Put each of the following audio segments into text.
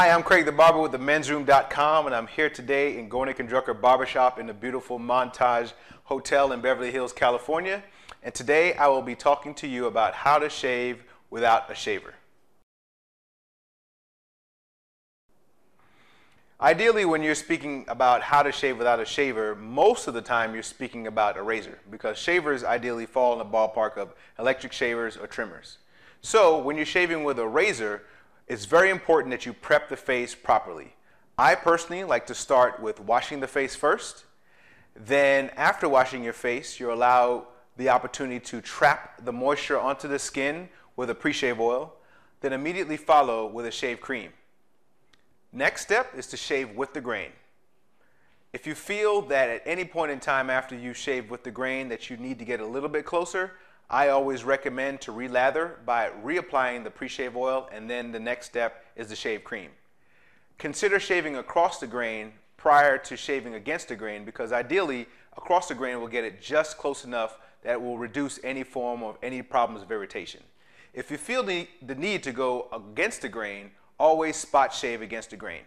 Hi, I'm Craig the Barber with themensroom.com, and I'm here today in Gornick and Drucker Barbershop in the beautiful Montage Hotel in Beverly Hills, California. And today I will be talking to you about how to shave without a shaver. Ideally, when you're speaking about how to shave without a shaver, most of the time you're speaking about a razor because shavers ideally fall in the ballpark of electric shavers or trimmers. So, when you're shaving with a razor, it's very important that you prep the face properly. I personally like to start with washing the face first. Then after washing your face, you allow the opportunity to trap the moisture onto the skin with a pre-shave oil, then immediately follow with a shave cream. Next step is to shave with the grain. If you feel that at any point in time after you shave with the grain that you need to get a little bit closer, I always recommend to relather by reapplying the pre-shave oil and then the next step is the shave cream. Consider shaving across the grain prior to shaving against the grain because ideally across the grain will get it just close enough that it will reduce any form of any problems of irritation. If you feel the, the need to go against the grain, always spot shave against the grain.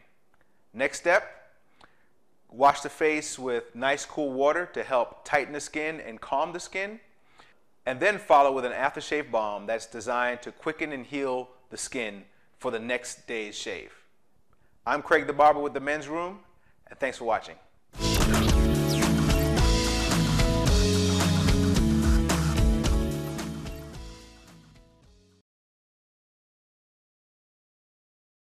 Next step, wash the face with nice cool water to help tighten the skin and calm the skin and then follow with an aftershave balm that's designed to quicken and heal the skin for the next day's shave. I'm Craig the Barber with the Men's Room, and thanks for watching.